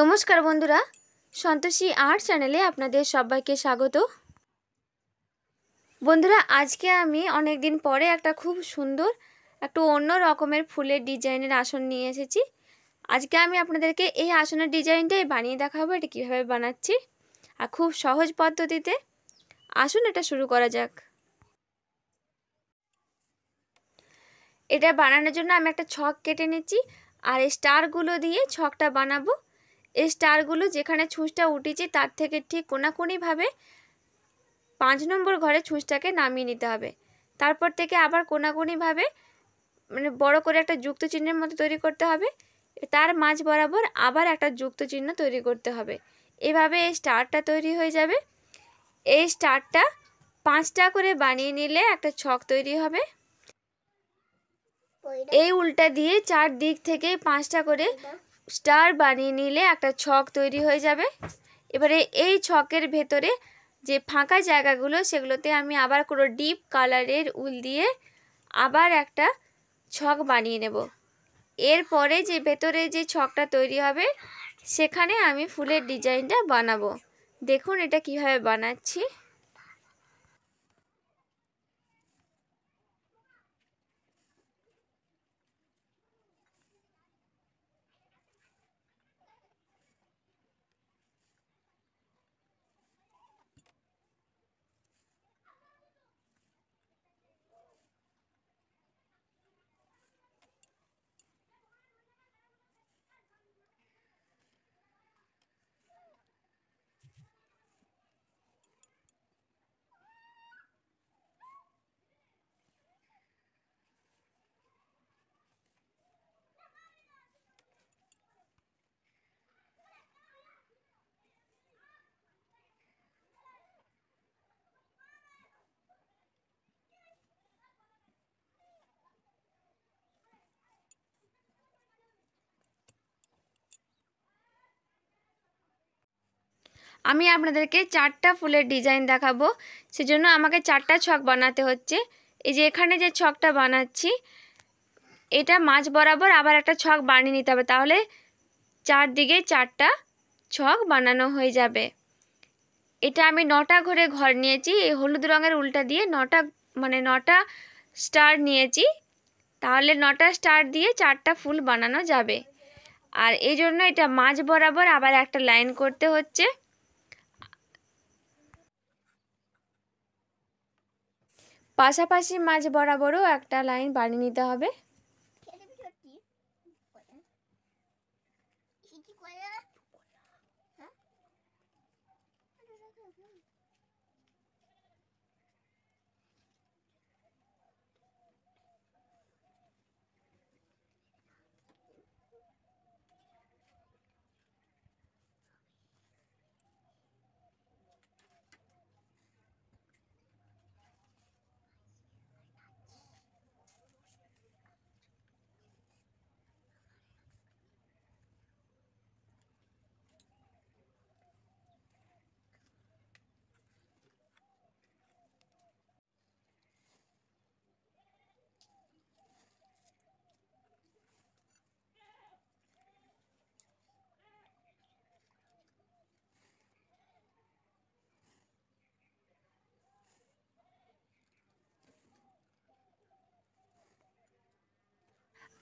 নমস্কার বন্ধুরা সন্তোষী আর্ট চ্যানেলে আপনাদের সবাইকে স্বাগত বন্ধুরা আজকে আমি অনেক দিন পরে একটা খুব সুন্দর একটু অন্য রকমের ফুলের ডিজাইনের আসন নিয়ে এসেছি আজকে আমি আপনাদেরকে এই আসনের ডিজাইনটাই বানিয়ে দেখাবো এটা কীভাবে বানাচ্ছি আর খুব সহজ পদ্ধতিতে আসুন এটা শুরু করা যাক এটা বানানোর জন্য আমি একটা ছক কেটে নিচ্ছি আর এই স্টারগুলো দিয়ে ছকটা বানাবো এই স্টারগুলো যেখানে ছুঁচটা উঠেছে তার থেকে ঠিক কোনাকুনিভাবে পাঁচ নম্বর ঘরে ছুঁচটাকে নামিয়ে নিতে হবে তারপর থেকে আবার কোনাকুনিভাবে মানে বড় করে একটা যুক্ত চিহ্নের মতো তৈরি করতে হবে তার মাঝ বরাবর আবার একটা যুক্ত চিহ্ন তৈরি করতে হবে এভাবে এই স্টারটা তৈরি হয়ে যাবে এই স্টারটা পাঁচটা করে বানিয়ে নিলে একটা ছক তৈরি হবে এই উল্টা দিয়ে চার দিক থেকে পাঁচটা করে স্টার বানিয়ে নিলে একটা ছক তৈরি হয়ে যাবে এবারে এই ছকের ভেতরে যে ফাঁকা জায়গাগুলো সেগুলোতে আমি আবার কোনো ডিপ কালারের উল দিয়ে আবার একটা ছক বানিয়ে নেব এরপরে যে ভেতরে যে ছকটা তৈরি হবে সেখানে আমি ফুলের ডিজাইনটা বানাবো দেখুন এটা কিভাবে বানাচ্ছি আমি আপনাদেরকে চারটা ফুলের ডিজাইন দেখাবো সেজন্য আমাকে চারটা ছক বানাতে হচ্ছে এই যে এখানে যে ছকটা বানাচ্ছি এটা মাছ বরাবর আবার একটা ছক বানিয়ে নিতে হবে তাহলে চারদিকে চারটা ছক বানানো হয়ে যাবে এটা আমি নটা ঘরে ঘর নিয়েছি এই হলুদ রঙের উল্টা দিয়ে নটা মানে নটা স্টার নিয়েছি তাহলে নটা স্টার দিয়ে চারটা ফুল বানানো যাবে আর এই জন্য এটা মাঝ বরাবর আবার একটা লাইন করতে হচ্ছে পাশাপাশি মাঝ বরাবরও একটা লাইন বানিয়ে নিতে হবে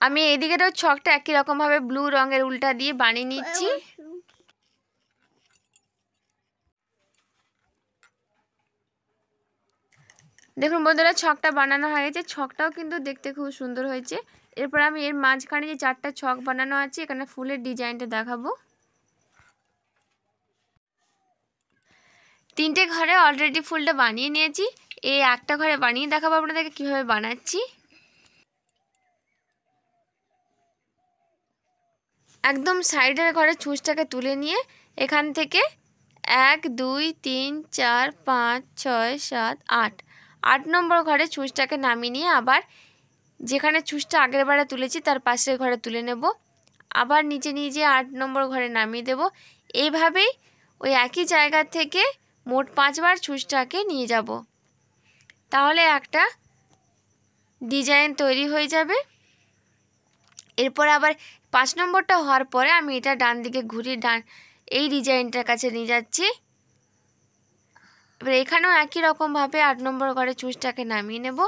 আমি তো ছকটা একই রকমভাবে ব্লু রঙের উল্টা দিয়ে বানিয়ে নিচ্ছি দেখুন বন্ধুরা ছকটা বানানো হয়ে গেছে ছকটাও কিন্তু দেখতে খুব সুন্দর হয়েছে এরপর আমি এর মাঝখানে যে চারটা ছক বানানো আছে এখানে ফুলের ডিজাইনটা দেখাবো তিনটে ঘরে অলরেডি ফুলটা বানিয়ে নিয়েছি এই একটা ঘরে বানিয়ে দেখাবো আপনাদেরকে কীভাবে বানাচ্ছি একদম সাইডের ঘরে ছুঁচটাকে তুলে নিয়ে এখান থেকে এক দুই তিন চার পাঁচ ছয় সাত আট আট নম্বর ঘরে ছুঁচটাকে নামিয়ে নিয়ে আবার যেখানে ছুঁচটা আগের বারে তুলেছি তার পাশের ঘরে তুলে নেব আবার নিচে নিজে আট নম্বর ঘরে নামিয়ে দেব এইভাবেই ওই একই জায়গা থেকে মোট পাঁচবার ছুঁচটাকে নিয়ে যাব তাহলে একটা ডিজাইন তৈরি হয়ে যাবে এরপর আবার পাঁচ নম্বরটা হওয়ার পরে আমি এটা ডান দিকে ঘুরিয়ে ডান এই ডিজাইনটার কাছে নিয়ে যাচ্ছি এবার এখানেও একই রকমভাবে আট নম্বর ঘরে চুজটাকে নামিয়ে নেব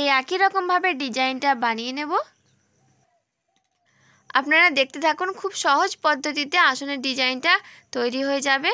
এই একই রকমভাবে ডিজাইনটা বানিয়ে নেব আপনারা দেখতে থাকুন খুব সহজ পদ্ধতিতে আসনের ডিজাইনটা তৈরি হয়ে যাবে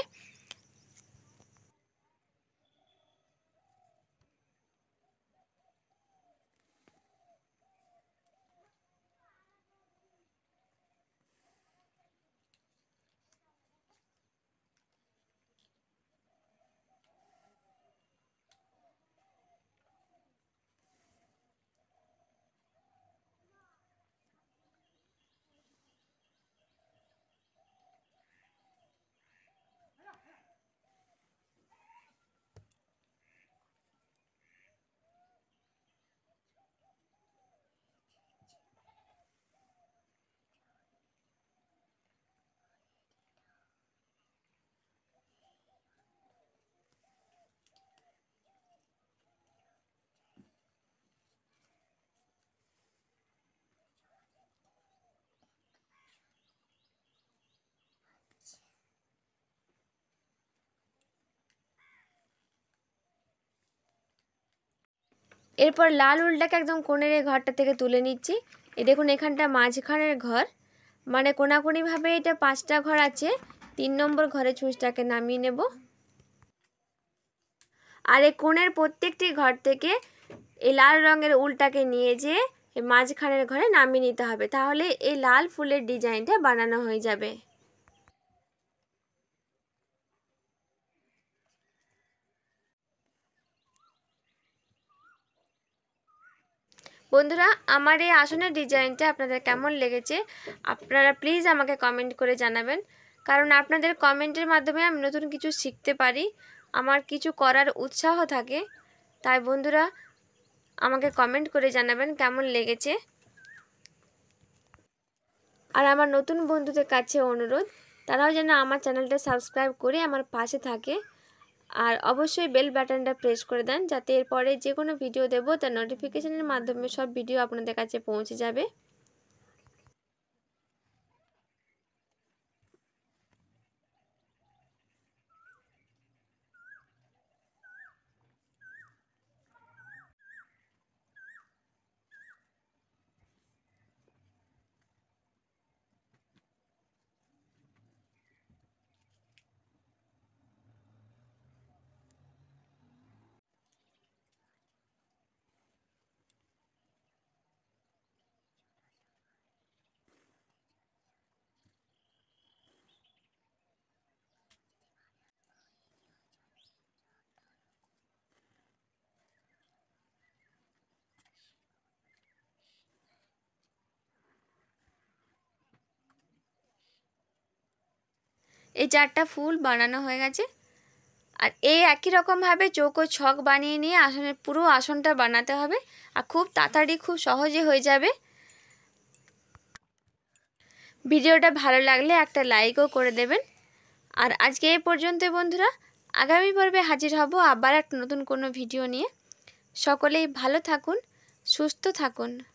এরপর লাল উলটাকে একদম কোণের এই ঘরটা থেকে তুলে নিচ্ছি এ দেখুন এখানটা মাঝখানের ঘর মানে কোনাকুনিভাবে এটা পাঁচটা ঘর আছে তিন নম্বর ঘরে ছুঁচটাকে নামিয়ে নেব আর এই কোণের প্রত্যেকটি ঘর থেকে এই লাল রঙের উলটাকে নিয়ে যেয়ে মাঝখানের ঘরে নামিয়ে নিতে হবে তাহলে এই লাল ফুলের ডিজাইনটা বানানো হয়ে যাবে বন্ধুরা আমার এই আসনের ডিজাইনটা আপনাদের কেমন লেগেছে আপনারা প্লিজ আমাকে কমেন্ট করে জানাবেন কারণ আপনাদের কমেন্টের মাধ্যমে আমি নতুন কিছু শিখতে পারি আমার কিছু করার উৎসাহ থাকে তাই বন্ধুরা আমাকে কমেন্ট করে জানাবেন কেমন লেগেছে আর আমার নতুন বন্ধুদের কাছে অনুরোধ তারাও যেন আমার চ্যানেলটা সাবস্ক্রাইব করে আমার পাশে থাকে আর অবশ্যই বেল বাটনটা প্রেস করে দেন যাতে এরপরে যে কোনো ভিডিও দেবো তার নোটিফিকেশানের মাধ্যমে সব ভিডিও আপনাদের কাছে পৌঁছে যাবে এই চারটা ফুল বানানো হয়ে গেছে আর এই একই রকমভাবে চৌকো ছক বানিয়ে নিয়ে আসনের পুরো আসনটা বানাতে হবে আর খুব তাড়াতাড়ি খুব সহজে হয়ে যাবে ভিডিওটা ভালো লাগলে একটা লাইকও করে দেবেন আর আজকে এই পর্যন্ত বন্ধুরা আগামী পর্বে হাজির হব আবার একটা নতুন কোনো ভিডিও নিয়ে সকলেই ভালো থাকুন সুস্থ থাকুন